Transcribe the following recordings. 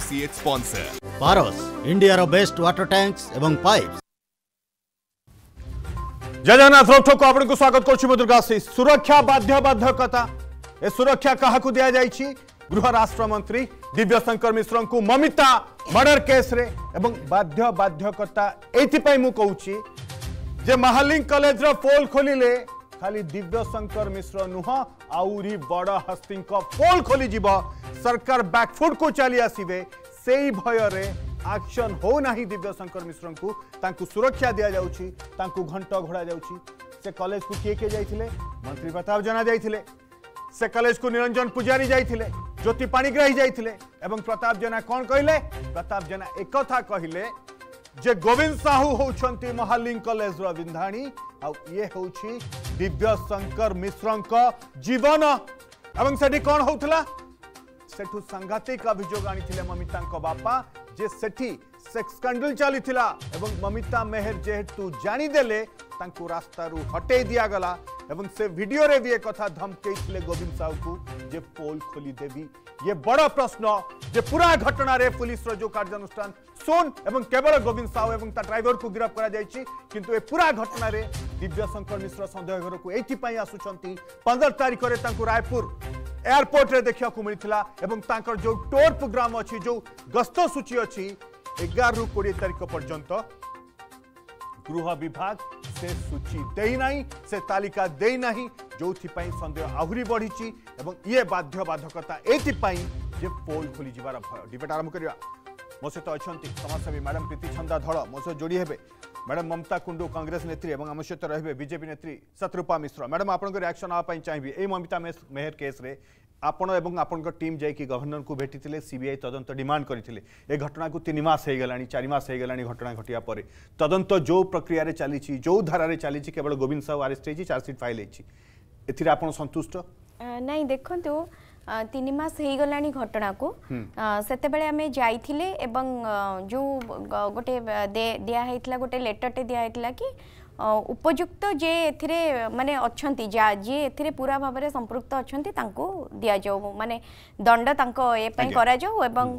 Associate sponsor Paras India India's best water tanks एवं pipes. जय जगन्नाथ रोकठोक आपको स्वागत करुँ दुर्गा सिंह सुरक्षा बाध्य बाध्यकता ए सुरक्षा कहा को दिया जाई छी गृह राष्ट्र मंत्री दिव्य शंकर मिश्र को ममिता मर्डर केस रे एवं बाध्य बाध्यकता पई मु कहू छी जे महालिंग कॉलेज कलेज पोल खोलिले खाली दिव्य शंकर मिश्र नुह आउरी बड़ हस्ती फोल खोली सरकार बैकफुट को चली आसवे से भयर आक्शन हो ना दिव्य शंकर मिश्र को सुरक्षा दि जा घंट घोड़ा जा कलेज को किए किए जाते मंत्री प्रताप जेना जाते से कॉलेज को निरंजन पूजारी जाते ज्योति पाणिग्राही जाते प्रताप जेना कौन कहले प्रताप जेना एक कहले जे गोविंद साहू हूँ महाली कलेज विंधाणी आए हूँ दिव्य शंकर मिश्र जीवन एवं से कौन होता सेठ सांघातिक अभोग आनी ममिता बापा जे सेठी ସେକ୍ସ ସ୍କାଣ୍ଡାଲ ଚାଲିଥିଲା ଏବଂ ମମିତା ମେହେର ଯେହେତୁ ଜାଣିଦେଲେ ତାଙ୍କୁ ରାସ୍ତାରୁ ହଟେଇ ଦିଆଗଲା ଏବଂ ସେ ଭିଡିଓରେ ବି ଏକଥା ଧମକେଇଥିଲେ ଗୋବିନ୍ଦ ସାହୁକୁ ଯେ ପୋଲ୍ ଖୋଲିଦେବି ଇଏ ବଡ଼ ପ୍ରଶ୍ନ ଯେ ପୁରା ଘଟଣାରେ ପୁଲିସର ଯେଉଁ କାର୍ଯ୍ୟାନୁଷ୍ଠାନ ସୋନ ଏବଂ କେବଳ ଗୋବିନ୍ଦ ସାହୁ ଏବଂ ତା ଡ୍ରାଇଭରକୁ ଗିରଫ କରାଯାଇଛି କିନ୍ତୁ ଏ ପୁରା ଘଟଣାରେ ଦିବ୍ୟଶଙ୍କର ମିଶ୍ର ସନ୍ଦେହ ଘରକୁ ଏଇଥିପାଇଁ ଆସୁଛନ୍ତି ପନ୍ଦର ତାରିଖରେ ତାଙ୍କୁ ରାୟପୁର ଏୟାରପୋର୍ଟରେ ଦେଖିବାକୁ ମିଳିଥିଲା ଏବଂ ତାଙ୍କର ଯେଉଁ ଟୋର୍ ପ୍ରୋଗ୍ରାମ୍ ଅଛି ଯେଉଁ ଗସ୍ତ ସୂଚୀ ଅଛି एगारु कोड़े तारीख पर्यत गृह विभाग से सूची देना से तालिका देना जो सन्देह आहरी बढ़ी ये बाध्यबाधकता ये जे पोल खोली जबार भय डिबेट आरंभ करवा मो सहित अच्छा समाजसेवी मैडम प्रीति छंदा धड़ मो सहित जोड़ी हे मैडम ममता कुंडू कांग्रेस नेत्री और आम सहित रहेंगे नेत्री सतरूपा मिश्र मैडम आपंक रियाक्शन आवाई चाहिए ये ममिता मेहर केस আপন এবং আপনার টিম যাই গভর্নর কু ভেটি সিবিআই তদন্ত ডিমান্ড করে এ ঘটনা তিন মাস হয়ে গলা চারি মাস হয়ে গলা ঘটনা ঘটিয়া পরে তদন্ত যে প্রক্রিয়ায় চালছি যে ধারায় চালছি কেবল গোবিন্দ সাহু আরেস্ট হয়েছে চার্জসিট ফাইল হয়েছে এতে আপনার সন্তুষ্ট না দেখুন তিন মাস হয়ে গলা ঘটনা কু সেতবে আমি যাই এবং যে গোটে দিয়া হয়েছিল গোটে লেটরটে দিয়া হয়েছিল কি उपयुक्त जे एथिरे माने अछंती जा जे एथिरे पूरा भाबरे संपृक्त अछंती तांको दिया जाऊ माने दंड तांको ए पई करा जाऊ एवं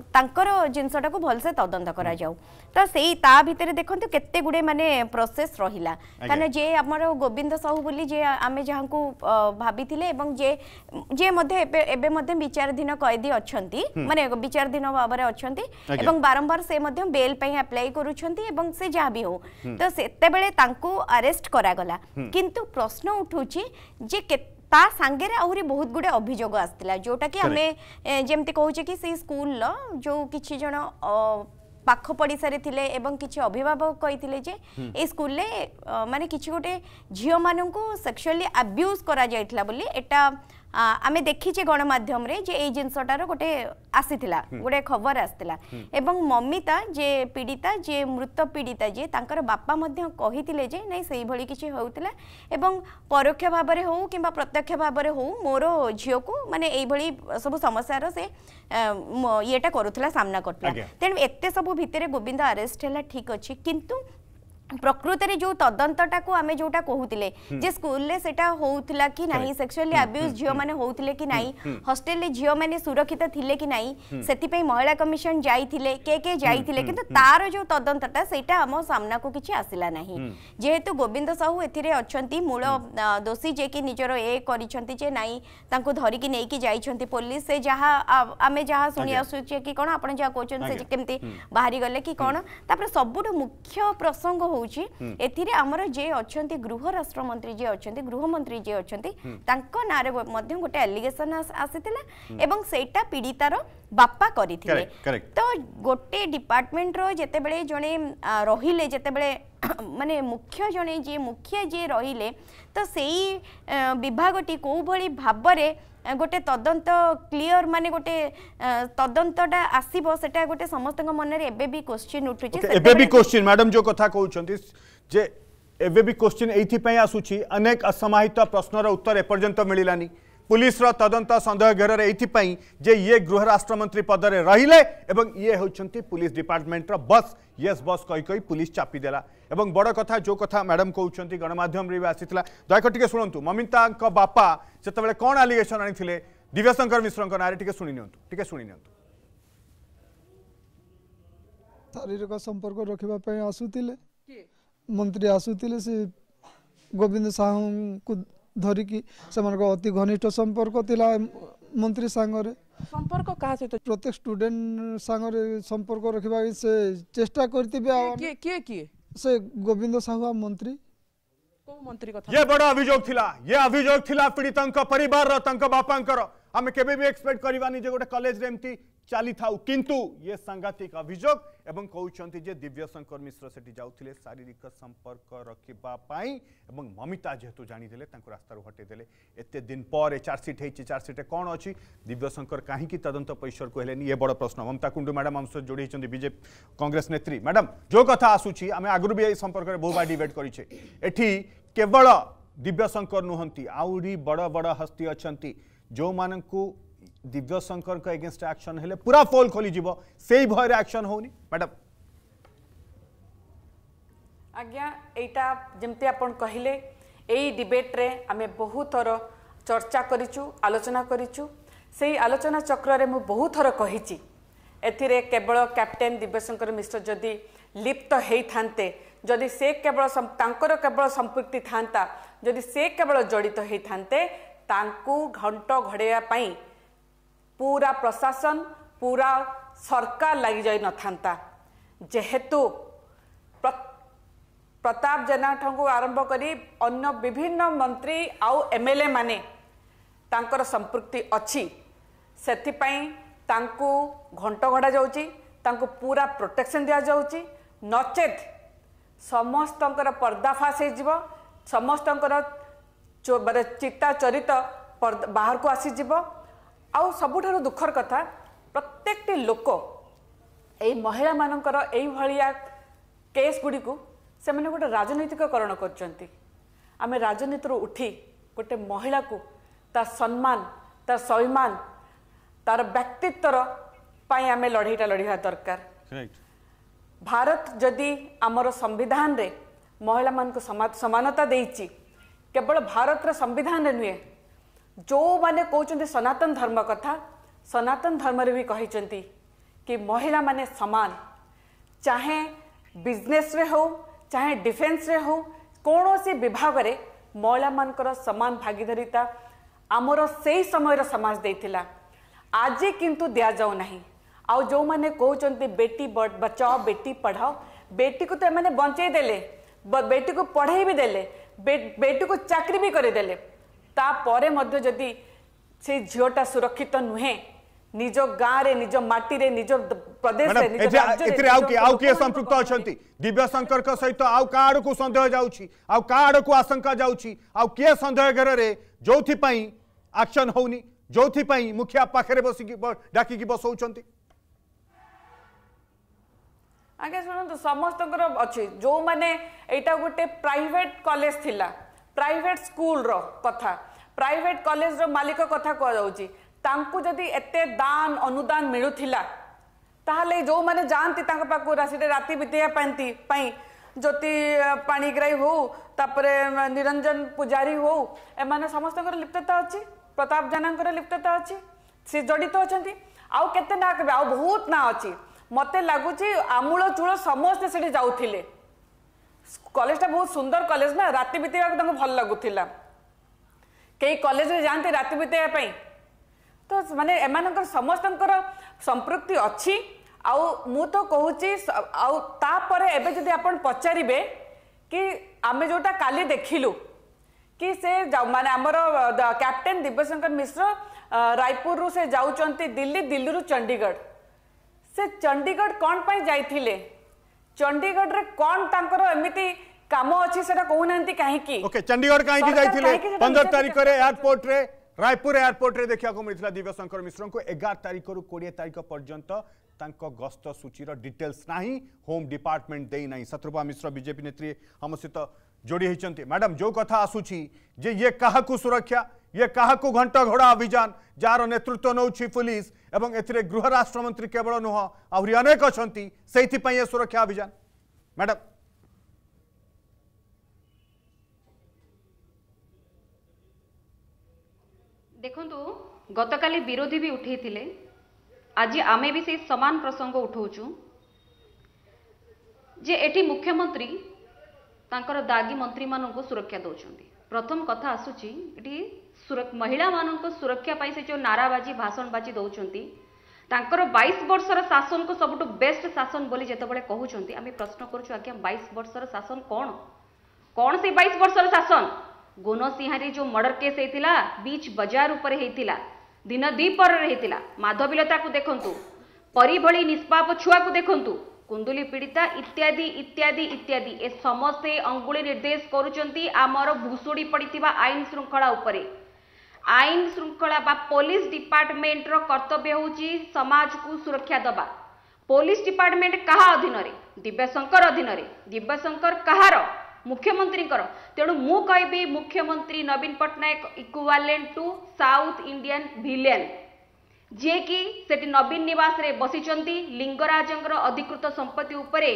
को भलसे तदंत करा जाऊ त सेई ता भितरे देखंत प्रोसेस रहिला कने जे आम गोविंद साहू बोली जे आमे जहांकु भाबीथिले एवं जे कैदी अच्छा माने विचाराधीन भाव में अच्छा बारंबार से मध्ये बेल अप्लाई करूछंती ଆରେଷ୍ଟ କରାଗଲା କିନ୍ତୁ ପ୍ରଶ୍ନ ଉଠୁଛି ଯେ ତା ସାଙ୍ଗରେ ଆହୁରି ବହୁତ ଗୁଡ଼ିଏ ଅଭିଯୋଗ ଆସିଥିଲା ଯେଉଁଟାକି ଆମେ ଯେମିତି କହୁଛେ କି ସେଇ ସ୍କୁଲର ଯେଉଁ କିଛି ଜଣ ପାଖ ପଡ଼ିଶାରେ ଥିଲେ ଏବଂ କିଛି ଅଭିଭାବକ କହିଥିଲେ ଯେ ଏ ସ୍କୁଲରେ ମାନେ କିଛି ଗୋଟେ ଝିଅମାନଙ୍କୁ ସେକ୍ସୁଆଲି ଆବ୍ୟୁଜ୍ କରାଯାଇଥିଲା ବୋଲି ଏଟା আমি দেখিছে গণমাধ্যমে যে এই জিনিসটার গোটে আসিলা গোটে খবর আসিলা এবং মমিতা যে পীড়িতা যে মৃত পীড়িতা যে তাঁর বাপা কে যে নাই সেইভাবে কিছু হোলা এবং পরোক্ষ ভাবে হো কিংবা প্রত্যক্ষ ভাবে হো মোর ঝিউকু মানে এইভাবে সব সমস্যার সে ইয়েটা করুলা সামনা করুলা তেমন এত সব ভিতরে গোবিন্দ আরেস্ট হল ঠিক অছি কিন্তু प्रकृत जो तदंतटा को आमे जोटा कहूतिले हम्म। जे स्कूल ले सेटा होउतला हम्म, हम्म, कि नाही सेक्सुअली अब्यूज जियो माने होउतले कि नाही हॉस्टल ले जियो माने सुरक्षित थिले कि नाही सेति पई महिला कमिशन जाईथिले के के जाईथिले किंतु तार जो तदंतटा सेटा हमो सामना को किछि आसिला नाही जेहेतु गोविंद साहू एथिरे अछंती मूल दोषी जे कि निजरो ए करिछंती जे नाही तांको धरि कि नेकि जाईछंती पुलिस से जहा आमे जहा सुनि आसुछि कि कोन आपण जे कोचन से जे किमिति बाहरी गले कि कोन तापर सबुड मुख्य प्रसंग हो ହେଉଛି ଏଥିରେ ଆମର ଯିଏ ଅଛନ୍ତି ଗୃହ ରାଷ୍ଟ୍ରମନ୍ତ୍ରୀ ଯିଏ ଅଛନ୍ତି ଗୃହମନ୍ତ୍ରୀ ଯିଏ ଅଛନ୍ତି ତାଙ୍କ ନାଁରେ ମଧ୍ୟ ଗୋଟେ ଆଲିଗେସନ୍ ଆସିଥିଲା ଏବଂ ସେଇଟା ପୀଡ଼ିତାର ବାପା କରିଥିଲେ ତ ଗୋଟେ ଡିପାର୍ଟମେଣ୍ଟର ଯେତେବେଳେ ଜଣେ ରହିଲେ ଯେତେବେଳେ ମାନେ ମୁଖ୍ୟ ଜଣେ ଯିଏ ମୁଖିଆ ଯିଏ ରହିଲେ ତ ସେଇ ବିଭାଗଟି କେଉଁଭଳି ଭାବରେ ଗୋଟେ ତଦନ୍ତ କ୍ଲିଅର ମାନେ ଗୋଟେ ତଦନ୍ତଟା ଆସିବ ସେଟା ଗୋଟେ ସମସ୍ତଙ୍କ ମନରେ ଏବେ ବି କୋଶ୍ଚିନ୍ ଉଠୁଛି ଏବେ ବି କୋଶ୍ଚିନ୍ ମ୍ୟାଡମ୍ ଯୋଉ କଥା କହୁଛନ୍ତି ଯେ ଏବେ ବି କୋଶ୍ଚିନ୍ ଏଇଥିପାଇଁ ଆସୁଛି ଅନେକ ଅସମାହିତ ପ୍ରଶ୍ନର ଉତ୍ତର ଏପର୍ଯ୍ୟନ୍ତ ମିଳିଲାନି पुलिस तदंत सन्देह घेर यहीपाई जे ये गृहराष्ट्रमंत्री पदर रही है ये हूँ पुलिस डिपार्टमेंटर बस ये बस कही कही पुलिस चापीदेला और बड़ कथ जो कथ मैडम कौन गणमाम भी आयक टे शुणु ममिता बापा से कौन आलिगेसन आनी दिव्यशंकर मिश्र ना शुणी शुणी शारीरिक संपर्क रखा आसुले मंत्री आसुले से गोविंद साहू को धरिकी से अति घनिष्ठ संपर्क थिला मंत्री सांगरे संपर्क कहा सहित प्रत्येक स्टूडेंट सांगरे संपर्क रखबा से चेष्टा करतिबे गोविंद साहूआ मंत्री मंत्री ये बड़ा अभियोग थिला ये अभियोग थिला पीड़ितक परिवार र तंक बापांकर हम केबे भी एक्सपेक्ट करिवानी जे गोटे कॉलेज रेमती ଚାଲି ଥାଉ କିନ୍ତୁ ଇଏ ସାଂଘାତିକ ଅଭିଯୋଗ ଏବଂ କହୁଛନ୍ତି ଯେ ଦିବ୍ୟଶଙ୍କର ମିଶ୍ର ସେଠି ଯାଉଥିଲେ ଶାରୀରିକ ସମ୍ପର୍କ ରଖିବା ପାଇଁ ଏବଂ ମମିତା ଯେହେତୁ ଜାଣିଦେଲେ ତାଙ୍କୁ ରାସ୍ତାରୁ ହଟେଇ ଦେଲେ ଏତେ ଦିନ ପରେ ଚାର୍ଜସିଟ୍ ହେଇଛି ଚାର୍ଜସିଟ୍ରେ କ'ଣ ଅଛି ଦିବ୍ୟଶଙ୍କର କାହିଁକି ତଦନ୍ତ ପରିସରକୁ ହେଲେନି ଏ ବଡ଼ ପ୍ରଶ୍ନ ମମତା କୁଣ୍ଡୁ ମ୍ୟାଡ଼ାମ୍ ଆମ ସହିତ ଯୋଡ଼ି ହେଇଛନ୍ତି ବିଜେପି କଂଗ୍ରେସ ନେତ୍ରୀ ମ୍ୟାଡ଼ାମ୍ ଯେଉଁ କଥା ଆସୁଛି ଆମେ ଆଗରୁ ବି ଏ ସମ୍ପର୍କରେ ବହୁବାର ଡିବେଟ୍ କରିଛେ ଏଠି କେବଳ ଦିବ୍ୟଶଙ୍କର ନୁହନ୍ତି ଆହୁରି ବଡ଼ ବଡ଼ ହସ୍ତି ଅଛନ୍ତି ଯେଉଁମାନଙ୍କୁ ଦିବ୍ୟଶଙ୍କରଙ୍କ ଏଗେନଷ୍ଟ ଆକ୍ସନ୍ ହେଲେ ପୁରା ପୋଲ୍ ଖୋଲିଯିବ ସେଇ ଭୟରେ ଆକ୍ସନ୍ ହେଉନି ମ୍ୟାଡ଼ାମ୍ ଆଜ୍ଞା ଏଇଟା ଯେମିତି ଆପଣ କହିଲେ ଏଇ ଡିବେଟ୍ରେ ଆମେ ବହୁତ ଥର ଚର୍ଚ୍ଚା କରିଛୁ ଆଲୋଚନା କରିଛୁ ସେଇ ଆଲୋଚନା ଚକ୍ରରେ ମୁଁ ବହୁତ ଥର କହିଛି ଏଥିରେ କେବଳ କ୍ୟାପ୍ଟେନ୍ ଦିବ୍ୟଶଙ୍କର ମିଶ୍ର ଯଦି লিপ্ত হয়েথান্তে যদি সে কেবল তাঁকর কেবল সম্পৃক্তি থাকা যদি সে কেবল জড়িত হয়েথান্তে তাঁকু ঘণ্ট ঘড়াইয়া पूरा प्रशासन पूरा सरकार लाग जेहेतु प्रताप जेना आरम्भकरी अन्य विभिन्न मंत्री आउ एमएलए म सम्पृक्ति अझपूर घन्टघ घोडा जाउँ त प्रोटेक्सन दि समस्त पर्दाफासै समस्तको चिता चरित पर्दा बाह्रको आसि ଆଉ ସବୁଠାରୁ ଦୁଃଖର କଥା ପ୍ରତ୍ୟେକଟି ଲୋକ ଏଇ ମହିଳାମାନଙ୍କର ଏଇଭଳିଆ କେସ୍ ଗୁଡ଼ିକୁ ସେମାନେ ଗୋଟେ ରାଜନୈତିକକରଣ କରୁଛନ୍ତି ଆମେ ରାଜନୀତିରୁ ଉଠି ଗୋଟେ ମହିଳାକୁ ତା ସମ୍ମାନ ତା ସୈମାନ ତାର ବ୍ୟକ୍ତିତ୍ୱର ପାଇଁ ଆମେ ଲଢ଼େଇଟା ଲଢ଼ିବା ଦରକାର ଭାରତ ଯଦି ଆମର ସମ୍ବିଧାନରେ ମହିଳାମାନଙ୍କୁ ସମାନତା ଦେଇଛି କେବଳ ଭାରତର ସମ୍ବିଧାନରେ ନୁହେଁ जो मैंने कहते सनातन धर्म कथा सनातन धर्म भी कही कि महिला माने समान चाहे बिजनेस रे हो चाहे डिफेंस रे हो कौन सी विभाग में महिला मान सामान भागीदारीता आमर से समय समाज दे आज किंतु दि जाऊना आज जो मैंने कौन बेटी बचाओ बेटी पढ़ाओ बेटी को तो बचाई दे बेटी को पढ़े भी दे बे, बेटी को चाकरी भी करदे तापर मध्य से झीटा सुरक्षित नुहे निज गांज मटी निज प्रदेश संपुक्त शंकर सहित आउ क्या आड़ को सन्देह जाड़ आशंका जाए सन्देह में जो आक्शन हो मुखिया पाखे बस डाक बसौं आज्ञा शुणु समस्त अच्छे जो मैंने गोटे प्राइवेट कॉलेज थिला প্রাইভেট স্কুলর কথা প্রাইভেট কলেজর মালিক কথা কুযাচ্ছে ତାଙ୍କୁ ଯଦି ଏତେ ଦାନ ଅନୁଦାନ ମିଳୁଥିଲା ତାହେଲେ ଯେଉଁମାନେ ଯାଆନ୍ତି ତାଙ୍କ ପାଖକୁ ରାଶିରେ ରାତି ବିତେଇବା ପାଆନ୍ତି ପାଇଁ ଜ୍ୟୋତି ପାଣିଗ୍ରାହୀ ହଉ ତାପରେ ନିରଞ୍ଜନ ପୂଜାରୀ ହଉ ଏମାନେ ସମସ୍ତଙ୍କର ଲିପ୍ତତା ଅଛି ପ୍ରତାପ ଜେନାଙ୍କର ଲିପ୍ତତା ଅଛି ସେ ଜଡ଼ିତ ଅଛନ୍ତି ଆଉ କେତେ ନାଁ କେବେ ଆଉ ବହୁତ ନାଁ ଅଛି ମୋତେ ଲାଗୁଛି ଆମୂଳ ଚୂଳ ସମସ୍ତେ ସେଠି ଯାଉଥିଲେ কলেজটা বহু সুন্দর কলেজ না রাতে বিতাইবাকে তাঁকু ভাল লাগুলা কেই কলেজে যাতে রাতে বিতাইবা পাই তো মানে এমানকর সমস্তঙ্কর সম্পৃক্তি অছি আউ মু তো কহুচি আউ তাপরে এবে যদি আপন পচারিবে কি আমি যোটা কালি দেখিলু কি সে মানে আমার ক্যাপ্টেন দিব্যশঙ্কর মিশ্র রায়পুর সে যাচ্ছেন দিল্লি দিল্লি চণ্ডীগড় সে চণ্ডীগড় কণ পাই যাইলে चंडीगढ़ रे कौन तांकर एमिति काम अछि सेटा कहू नंती काहे की ओके चंडीगढ़ काहे की जाईथिले 15 तारीख रे एयरपोर्ट रे रायपुर एयरपोर्ट रे देखिया को मिलथिला दिव्य शंकर मिश्र को 11 तारीख रु 20 तारीख पर्यंत तांको गस्त सूची रो डिटेल्स नाही होम डिपार्टमेंट देई नाही शत्रुपा मिश्र बीजेपी नेत्री हम सहित जोड़ी होती मैडम जो कथा आसूची जे ये कहा को सुरक्षा ये कहा को घंटा घोड़ा अभियान जार नेतृत्व नौ पुलिस এবং এতে গৃহ রাষ্ট্রমন্ত্রী কেবল নুহ আহরি অনেক অনেক সেইপাই এ সুরক্ষা অভিযান ম্যাডাম ଦେଖନ୍ତୁ ଗତକାଲି ବିରୋଧୀ ବି ଉଠାଇଥିଲେ ଆଜି ଆମେ ବି ସେଇ ସମାନ ପ୍ରସଙ୍ଗ ଉଠାଉଛୁ ଯେ ଏଠି ମୁଖ୍ୟମନ୍ତ୍ରୀ ତାଙ୍କର ଦାଗୀ ମନ୍ତ୍ରୀମାନଙ୍କୁ ସୁରକ୍ଷା ଦେଉଛନ୍ତି ପ୍ରଥମ କଥା ଆସୁଛି ଏଠି महिला मान सुरक्षा पर जो नाराबाजी भाषणबाजी दौर बैस वर्षर शासन को सबुठ बेस्ट शासन बोली जत कहते आम प्रश्न करुँ आज्ञा बैस वर्षर शासन कौन कौन से बैस वर्षर शासन गुन सिंहारी जो मर्डर केस होता बीच बजार उपर होता दिन दीपर होता माधवीलता को देखु परिभली निष्पाप छुआ को देखु कुंदुली पीड़िता इत्यादि इत्यादि इत्यादि ए समस्ते अंगुली निर्देश करुंच आमर भूसुड़ी पड़ा आईन श्रृंखला उपरूर ଆଇନ ଶୃଙ୍ଖଳା ବା ପୋଲିସ ଡିପାର୍ଟମେଣ୍ଟର କର୍ତ୍ତବ୍ୟ ହେଉଛି ସମାଜକୁ ସୁରକ୍ଷା ଦେବା ପୋଲିସ ଡିପାର୍ଟମେଣ୍ଟ କାହା ଅଧୀନରେ ଦିବ୍ୟଶଙ୍କର ଅଧୀନରେ ଦିବ୍ୟଶଙ୍କର କାହାର ମୁଖ୍ୟମନ୍ତ୍ରୀଙ୍କର ତେଣୁ ମୁଁ କହିବି ମୁଖ୍ୟମନ୍ତ୍ରୀ ନବୀନ Patnaik equal to south Indian villain ଯିଏକି ସେଠି ନବୀନ ନିବାସରେ ବସିଛନ୍ତି ଲିଙ୍ଗରାଜଙ୍କର ଅଧିକୃତ ସମ୍ପତ୍ତି ଉପରେ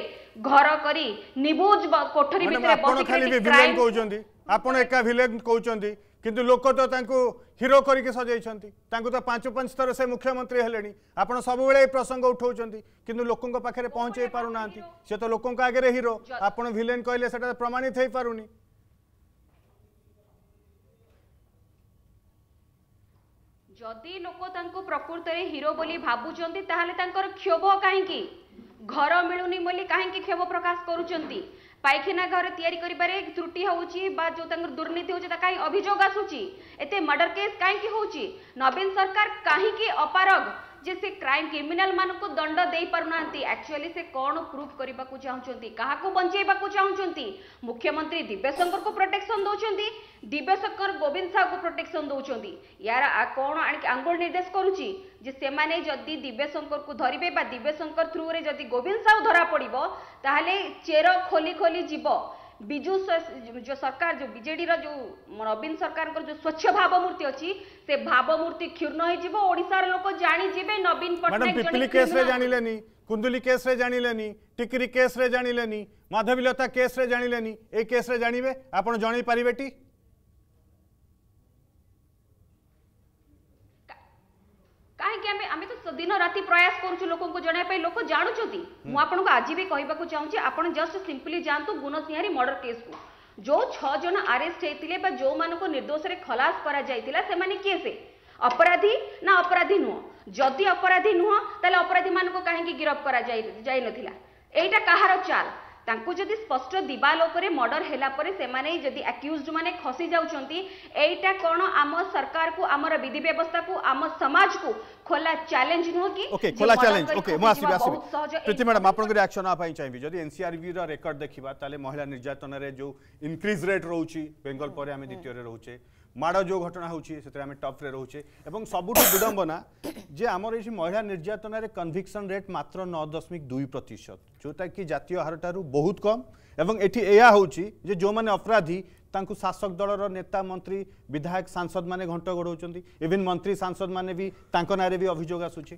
ଘର କରି ନିବୁଜ କୋଠରୀ ଭିତରେ ଆପଣ ଏକା ଭିଲେନ କହୁଛନ୍ତି କିନ୍ତୁ ଲୋକ ତ ତାଙ୍କୁ ହିରୋ କରିକି ସଜେଇଛନ୍ତି ତାଙ୍କୁ ତ ପାଞ୍ଚ ପାଞ୍ଚ ଥର ସେ ମୁଖ୍ୟମନ୍ତ୍ରୀ ହେଲେଣି ଆପଣ ସବୁବେଳେ ଏ ପ୍ରସଙ୍ଗ ଉଠାଉଛନ୍ତି କିନ୍ତୁ ଲୋକଙ୍କ ପାଖରେ ପହଞ୍ଚେଇ ପାରୁନାହାନ୍ତି ସେ ତ ଲୋକଙ୍କ ଆଗରେ ହିରୋ ଆପଣ ଭିଲେନ୍ କହିଲେ ସେଟା ପ୍ରମାଣିତ ହେଇପାରୁନି ଯଦି ଲୋକ ତାଙ୍କୁ ପ୍ରକୃତରେ ହିରୋ ବୋଲି ଭାବୁଛନ୍ତି ତାହେଲେ ତାଙ୍କର କ୍ଷୋଭ କାହିଁକି ଘର ମିଳୁନି ବୋଲି କାହିଁକି କ୍ଷୋଭ ପ୍ରକାଶ କରୁଛନ୍ତି ପାଇଖାନା ଘର ତିଆରି କରିବାରେ ତ୍ରୁଟି ହେଉଛି ବା ଯେଉଁ ତାଙ୍କର ଦୁର୍ନୀତି ହେଉଛି ତା କାହିଁ ଅଭିଯୋଗ ଆସୁଛି ଏତେ ମର୍ଡର କେସ୍ କାହିଁକି ହେଉଛି ନବୀନ ସରକାର କାହିଁକି ଅପାରଗ ଯେ ସେ କ୍ରାଇମ୍ କ୍ରିମିନାଲମାନଙ୍କୁ ଦଣ୍ଡ ଦେଇପାରୁନାହାନ୍ତି ଆକ୍ଚୁଆଲି ସେ କ'ଣ ପ୍ରୁଫ୍ କରିବାକୁ ଚାହୁଁଛନ୍ତି କାହାକୁ ବଞ୍ଚେଇବାକୁ ଚାହୁଁଛନ୍ତି ମୁଖ୍ୟମନ୍ତ୍ରୀ ଦିବ୍ୟଶଙ୍କରକୁ ପ୍ରୋଟେକ୍ସନ୍ ଦେଉଛନ୍ତି ଦିବ୍ୟଶଙ୍କର ଗୋବିନ୍ଦ ସାହୁକୁ ପ୍ରୋଟେକ୍ସନ୍ ଦେଉଛନ୍ତି ୟାର କ'ଣ ଆଣିକି ଆଙ୍ଗୁଳି ନିର୍ଦ୍ଦେଶ କରୁଛି ଯେ ସେମାନେ ଯଦି ଦିବ୍ୟଶଙ୍କରକୁ ଧରିବେ ବା ଦିବ୍ୟଶଙ୍କର ଥ୍ରୁରେ ଯଦି ଗୋବିନ୍ଦ ସାହୁ ଧରାପଡ଼ିବ ତାହେଲେ ଚେର ଖୋଲି ଖୋଲି ଯିବ ବିଜୁ ଯେଉଁ ସରକାର ଯେଉଁ ବିଜେଡ଼ିର ଯେଉଁ ନବୀନ ସରକାରଙ୍କର ଯେଉଁ ସ୍ୱଚ୍ଛ ଭାବମୂର୍ତ୍ତି ଅଛି ସେ ଭାବମୂର୍ତ୍ତି କ୍ଷୁର୍ଣ୍ଣ ହେଇଯିବ ଓଡ଼ିଶାର ଲୋକ ଜାଣିଯିବେ ନବୀନ ପଟ୍ଟନାୟକ କେସ୍ରେ ଜାଣିଲେନି କୁନ୍ଦୁଲି କେସ୍ରେ ଜାଣିଲେନି ଟିକିରି କେସ୍ରେ ଜାଣିଲେନି ମାଧବୀଲତା କେସ୍ରେ ଜାଣିଲେନି ଏ କେସ୍ରେ ଜାଣିବେ ଆପଣ ଜଣେଇ ପାରିବେ ଟି କାହିଁକି ଆମେ ଆମେ दिन रात प्रयास कर লোক জনাইব লোক জাণুচার মু আপনার আজ বি কহবাকে চাহুছি আপনার জস্ট সিম্পলি যাতে जो छः जन आरेस्ट होते जो मानक निर्दोष में खलास कर किए से अपराधी ना अपराधी नुह जदि अपराधी नुह तेल अपराधी मानक कहीं गिरफ्त कर यहीटा कहार चाल ତାଙ୍କୁ ଯଦି ସ୍ପଷ୍ଟ ଦିବାଲ ଉପରେ ମର୍ଡର ହେଲା ପରେ ସେମାନେ ଯଦି ଆକ୍ୟୁଜ୍ ମାନେ ଖସି ଯାଉଛନ୍ତି ଏଇଟା କ'ଣ ଆମ ସରକାରକୁ ଆମର ବିଧି ବ୍ୟବସ୍ଥାକୁ ଆମ ସମାଜକୁ ଖୋଲା ଚ୍ୟାଲେଞ୍ଜ ନୁହଁ କି ଓକେ ଖୋଲା ଚ୍ୟାଲେଞ୍ଜ ଓକେ ମୁଁ ଆସିବି ଆସିବି ପ୍ରୀତି ମ୍ୟାଡମ୍ ଆପଣଙ୍କ ରିଆକ୍ସନ୍ ହେବା ପାଇଁ ଚାହିଁବି ଯଦି ଏନ୍ସିଆର୍ବିର ରେକର୍ଡ ଦେଖିବା ତାହେଲେ ମହିଳା ନିର୍ଯାତନାରେ ଯେଉଁ ଇନକ୍ରିଜ୍ ରେଟ୍ ରହୁଛି ବେଙ୍ଗଲ ପରେ ଆମେ ଦ୍ୱିତୀୟରେ ରହୁଛେ ମାଡ଼ ଯେଉଁ ଘଟଣା ହେଉଛି ସେଥିରେ ଆମେ ଟପ୍ରେ ରହୁଛେ ଏବଂ ସବୁଠୁ ବିଡ଼ମ୍ବନା ଯେ ଆମର ଏଠି ମହିଳା ନିର୍ଯାତନାରେ କନଭିକ୍ସନ୍ ରେଟ୍ ମାତ୍ର ନଅ ଦଶମିକ ଦୁଇ ପ୍ରତିଶତ ଯେଉଁଟାକି ଜାତୀୟ ହାରଠାରୁ ବହୁତ କମ୍ ଏବଂ ଏଠି ଏହା ହେଉଛି ଯେ ଯେଉଁମାନେ ଅପରାଧୀ ତାଙ୍କୁ ଶାସକ ଦଳର ନେତା ମନ୍ତ୍ରୀ ବିଧାୟକ ସାଂସଦମାନେ ଘଣ୍ଟ ଗୋଡ଼ାଉଛନ୍ତି ଇଭିନ୍ ମନ୍ତ୍ରୀ ସାଂସଦମାନେ ବି ତାଙ୍କ ନାଁରେ ବି ଅଭିଯୋଗ ଆସୁଛି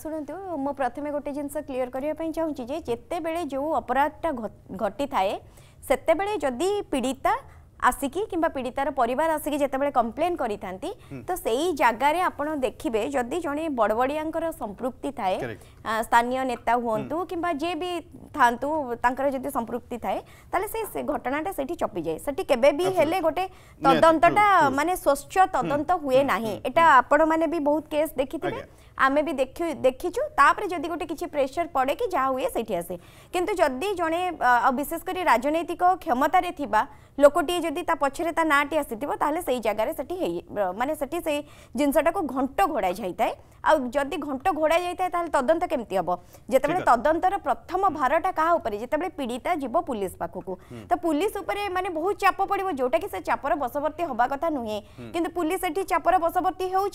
ଶୁଣନ୍ତୁ ମୁଁ ପ୍ରଥମେ ଗୋଟେ ଜିନିଷ କ୍ଲିଅର୍ କରିବା ପାଇଁ ଚାହୁଁଛି ଯେ ଯେତେବେଳେ ଯେଉଁ ଅପରାଧଟା ଘଟିଥାଏ ସେତେବେଳେ ଯଦି ପୀଡ଼ିତା ଆସିକି କିମ୍ବା ପୀଡ଼ିତାର ପରିବାର ଆସିକି ଯେତେବେଳେ କମ୍ପ୍ଲେନ୍ କରିଥାନ୍ତି ତ ସେଇ ଜାଗାରେ ଆପଣ ଦେଖିବେ ଯଦି ଜଣେ ବଡ଼ବଡ଼ିଆଙ୍କର ସମ୍ପୃକ୍ତି ଥାଏ ସ୍ଥାନୀୟ ନେତା ହୁଅନ୍ତୁ କିମ୍ବା ଯିଏ ବି ଥାଆନ୍ତୁ ତାଙ୍କର ଯଦି ସମ୍ପୃକ୍ତି ଥାଏ ତାହେଲେ ସେ ଘଟଣାଟା ସେଠି ଚପିଯାଏ ସେଠି କେବେ ବି ହେଲେ ଗୋଟେ ତଦନ୍ତଟା ମାନେ ସ୍ୱଚ୍ଛ ତଦନ୍ତ ହୁଏ ନାହିଁ ଏଟା ଆପଣମାନେ ବି ବହୁତ କେସ୍ ଦେଖିଥିବେ आम भी देख देखीचु तापर जदि गोटे कि प्रेसर पड़े कि जहाँ हुए सही आसे कितु जड़े विशेषकर राजनैतिक क्षमत लोकटे जदि पचरे नाँटी आसीब से जगार से मानने से जिनसटा को घंट घोड़ा जाए आदि घंट घोड़ा जाए तो तदंत केमती हम जिते तदंतर प्रथम भारटा क्या उपते पीड़िता जीव पुलिस पाखक तो पुलिस मानते बहुत चाप पड़ जोटा कि चापर बशवर्ती हवा कथा नुहे कि पुलिस ये चापर बशवर्ती हो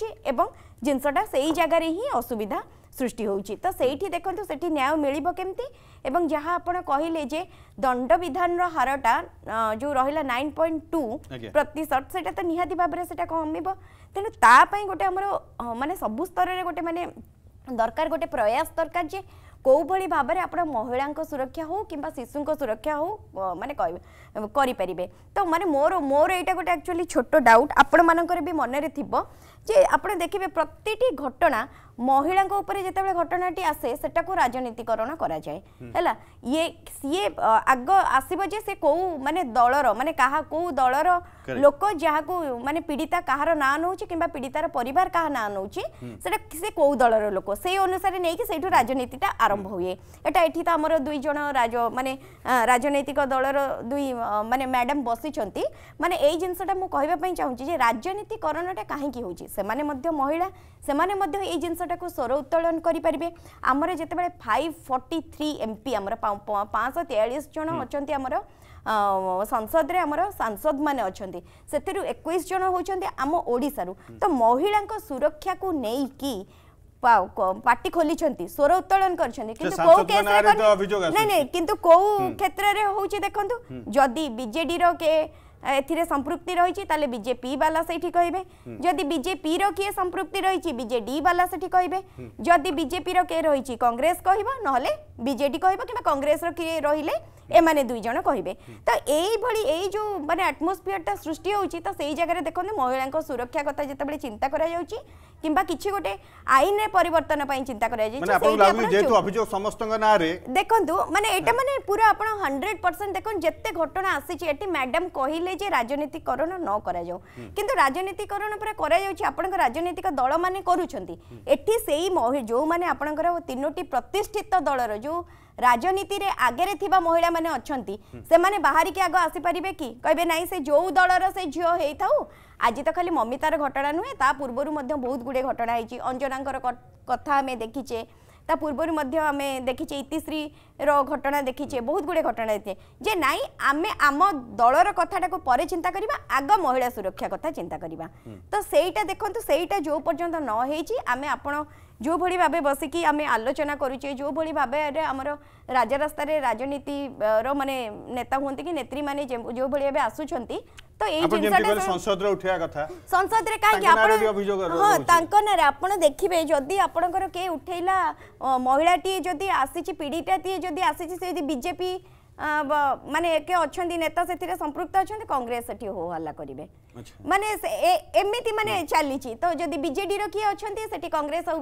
जिनसटा से ही जगार ହିଁ ଅସୁବିଧା ସୃଷ୍ଟି ହେଉଛି ତ ସେଇଠି ଦେଖନ୍ତୁ ସେଠି ନ୍ୟାୟ ମିଳିବ କେମିତି ଏବଂ ଯାହା ଆପଣ କହିଲେ ଯେ ଦଣ୍ଡବିଧାନର ହାରଟା ଯେଉଁ ରହିଲା ନାଇନ୍ ପଏଣ୍ଟ ଟୁ ପ୍ରତିଶତ ସେଇଟା ତ ନିହାତି ଭାବରେ ସେଇଟା କମିବ ତେଣୁ ତା ପାଇଁ ଗୋଟେ ଆମର ମାନେ ସବୁ ସ୍ତରରେ ଗୋଟେ ମାନେ ଦରକାର ଗୋଟେ ପ୍ରୟାସ ଦରକାର ଯେ କେଉଁଭଳି ଭାବରେ ଆପଣ ମହିଳାଙ୍କ ସୁରକ୍ଷା ହେଉ କିମ୍ବା ଶିଶୁଙ୍କ ସୁରକ୍ଷା ହଉ ମାନେ କରିପାରିବେ ତ ମାନେ ମୋର ମୋର ଏଇଟା ଗୋଟେ ଆକ୍ଚୁଆଲି ଛୋଟ ଡାଉଟ୍ ଆପଣମାନଙ୍କର ବି ମନରେ ଥିବ ଯେ ଆପଣ ଦେଖିବେ ପ୍ରତିଟି ଘଟଣା ମହିଳାଙ୍କ ଉପରେ ଯେତେବେଳେ ଘଟଣାଟି ଆସେ ସେଟାକୁ ରାଜନୀତିକରଣ କରାଯାଏ ହେଲା ଇଏ ସିଏ ଆଗ ଆସିବ ଯେ ସେ କୋଉ ମାନେ ଦଳର ମାନେ କାହା କୋଉ ଦଳର ଲୋକ ଯାହାକୁ ମାନେ ପୀଡ଼ିତା କାହାର ନାଁ ନେଉଛି କିମ୍ବା ପୀଡ଼ିତାର ପରିବାର କାହା ନାଁ ନେଉଛି ସେଟା ସେ କୋଉ ଦଳର ଲୋକ ସେଇ ଅନୁସାରେ ନେଇକି ସେଇଠୁ ରାଜନୀତିଟା ଆରମ୍ଭ ହୁଏ ଏଟା ଏଠି ତ ଆମର ଦୁଇ ଜଣ ରାଜ ମାନେ ରାଜନୈତିକ ଦଳର ଦୁଇ ମାନେ ମ୍ୟାଡ଼ାମ୍ ବସିଛନ୍ତି ମାନେ ଏଇ ଜିନିଷଟା ମୁଁ କହିବା ପାଇଁ ଚାହୁଁଛି ଯେ ରାଜନୀତିକରଣଟା କାହିଁକି ହେଉଛି ସେମାନେ ମଧ୍ୟ ମହିଳା ସେମାନେ ମଧ୍ୟ ଏଇ ଜିନିଷଟାକୁ ସ୍ୱର ଉତ୍ତୋଳନ କରିପାରିବେ ଆମର ଯେତେବେଳେ five forty three M P ଆମର ପାଞ୍ଚଶହ ତେୟାଳିଶ ଜଣ ଅଛନ୍ତି ଆମର ସଂସଦରେ ଆମର ସାଂସଦମାନେ ଅଛନ୍ତି ସେଥିରୁ ଏକୋଇଶ ଜଣ ହେଉଛନ୍ତି ଆମ ଓଡ଼ିଶାରୁ ତ ମହିଳାଙ୍କ ସୁରକ୍ଷାକୁ ନେଇକି ପାର୍ଟି ଖୋଲିଛନ୍ତି ସ୍ୱର ଉତ୍ତୋଳନ କରିଛନ୍ତି କିନ୍ତୁ କୋଉ ନାଇଁ ନାଇଁ କିନ୍ତୁ କୋଉ କ୍ଷେତ୍ରରେ ହଉଛି ଦେଖନ୍ତୁ ଯଦି ବିଜେଡିର କେ এতে সম্পৃক্তি রয়েছে তাহলে বিজেপি বালা সেইটি কহবে যদি বিজেপির কিয়ে সম্পৃক্তি রয়েছে বিজেডি বালা সেটি কহবে যদি বিজেপির কে রয়েছে কংগ্রেস কহব নহলে বিজেডি কহব কিংবা কংগ্রেসর কিয়ে রহলে এমানে দুইজন কহবে তো এইভাবে এই যে মানে আটমোসফিয়ারটা সৃষ্টি হচ্ছে তো সেই জায়গায় দেখুন মহিলা সুরক্ষা কথা যেতবে চিন্তা করা যাচ্ছে কিংবা কিছু গোটে আইনরে পরিবর্তন পাই চিন্তা করা যাচ্ছে দেখন্তু মানে এটা মানে পুরা আপনার হন্ড্রেড পরসেন্ট দেখুন যেতে ঘটনা আসিছে এটি ম্যাডাম কহিলে যে রাজনীতিকরণ ন করা যাও কিন্তু রাজনীতিকরণ পুরা করা যাচ্ছে আপনার রাজনৈতিক দল মানে করুছেন এটি সেই যে মানে আপনার তিনোটি প্রতিষ্ঠিত দলর যে ରାଜନୀତିରେ ଆଗରେ ଥିବା ମହିଳାମାନେ ଅଛନ୍ତି ସେମାନେ ବାହାରିକି ଆଗ ଆସିପାରିବେ କି କହିବେ ନାହିଁ ସେ ଯେଉଁ ଦଳର ସେ ଝିଅ ହେଇଥାଉ ଆଜି ତ ଖାଲି ମମିତାର ଘଟଣା ନୁହେଁ ତା ପୂର୍ବରୁ ମଧ୍ୟ ବହୁତ ଗୁଡ଼ିଏ ଘଟଣା ହେଇଛି ଅଞ୍ଜନାଙ୍କର କଥା ଆମେ ଦେଖିଛେ ତା ପୂର୍ବରୁ ମଧ୍ୟ ଆମେ ଦେଖିଛେ ଇତିଶ୍ରୀର ଘଟଣା ଦେଖିଛେ ବହୁତ ଗୁଡ଼ିଏ ଘଟଣା ଦେଖିଛେ ଯେ ନାଇଁ ଆମେ ଆମ ଦଳର କଥାଟାକୁ ପରେ ଚିନ୍ତା କରିବା ଆଗ ମହିଳା ସୁରକ୍ଷା କଥା ଚିନ୍ତା କରିବା ତ ସେଇଟା ଦେଖନ୍ତୁ ସେଇଟା ଯେଉଁ ପର୍ଯ୍ୟନ୍ତ ନ ହେଇଛି ଆମେ ଆପଣ ଯେଉଁଭଳି ଭାବେ ବସିକି ଆମେ ଆଲୋଚନା କରୁଛେ ଯେଉଁଭଳି ଭାବରେ ଆମର ରାଜରାସ୍ତାରେ ରାଜନୀତିର ମାନେ ନେତା ହୁଅନ୍ତି କି ନେତ୍ରୀମାନେ ଯେଉଁଭଳି ଭାବେ ଆସୁଛନ୍ତି ତ ଏଇ ଜିନିଷଟା ସଂସଦରେ ଉଠିବା କଥା ସଂସଦରେ କାହିଁକି ଆପଣ ହଁ ତାଙ୍କ ନାଁରେ ଆପଣ ଦେଖିବେ ଯଦି ଆପଣଙ୍କର କିଏ ଉଠେଇଲା ମହିଳାଟିଏ ଯଦି ଆସିଛି ପୀଡ଼ିତାଟିଏ ଯଦି ଆସିଛି ସେ ଯଦି ବିଜେପି মানে কে অনেক নেতা সেতিরে সম্পৃক্ত অনেক কংগ্রেস সেটি হো হল্লা করবে মানে এমিতি মানে চালিছি তো যদি বিজেডি কি অনেক সেটি কংগ্রেস আর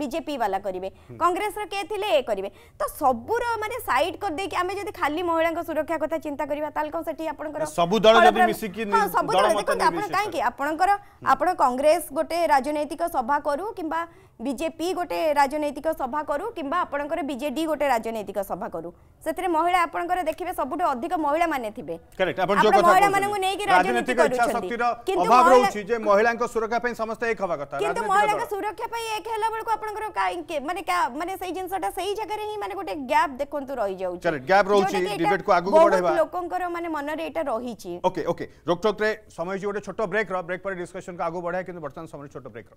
বিজেপি বালা করবে কংগ্রেস কে থিলে এ করবে তো সবুর মানে সাইড করে দেকি আমি যদি খালি মহিলা সুরক্ষা কথা চিন্তা করিবা তাহলে কোন সেটি আপনার সবু দল যদি মিশিকি সবু দল দেখুন আপনার কাইকি আপনার আপনার কংগ্রেস গোটে রাজনৈতিক সভা করু কিংবা বিজেপি গোটে রাজনৈতিক সভা করু কিংবা আপনার বিজেডি গোটে রাজনৈতিক সভা করু সেতিরে মহিলা আপনার ଆପଣଙ୍କର ଦେଖିବେ ସବୁଠୁ ଅଧିକ ମହିଳା ମାନେ ଥିବେ ମହିଳା ମାନଙ୍କୁ ନେଇକି ରାଜନୀତି କରୁଛନ୍ତି କିନ୍ତୁ ମହିଳାଙ୍କ ସୁରକ୍ଷା ପାଇଁ ସମସ୍ତେ ଏକ ହେବା କଥା କିନ୍ତୁ ମହିଳାଙ୍କ ସୁରକ୍ଷା ପାଇଁ ଏକ ହେଲା ବେଳକୁ ଆପଣଙ୍କର ମାନେ ମାନେ ସେଇ ଜିନିଷଟା ସେଇ ଜାଗାରେ ହିଁ ମାନେ ଗୋଟେ ଗ୍ୟାପ୍ ଦେଖନ୍ତୁ ରହିଯାଉଛି ଗ୍ୟାପ୍ ରହୁଛି ଡିବେଟ୍ କୁ ଆଗକୁ ବଢେଇବା ଲୋକଙ୍କର ମାନେ ମନରେ ଏଇଟା ରହିଛି ଓକେ ଓକେ ରୋକଟୋକରେ ସମୟ ହେଉଛି ଗୋଟେ ଛୋଟ ବ୍ରେକ୍ ର ବ୍ରେକ୍ ପରେ ଡିସ୍କସନ୍ କୁ ଆଗକୁ ବଢାଇବା କିନ୍ତୁ ବର୍ତ୍ତମାନ ସମୟ ଛୋଟ ବ୍ରେକ୍ ର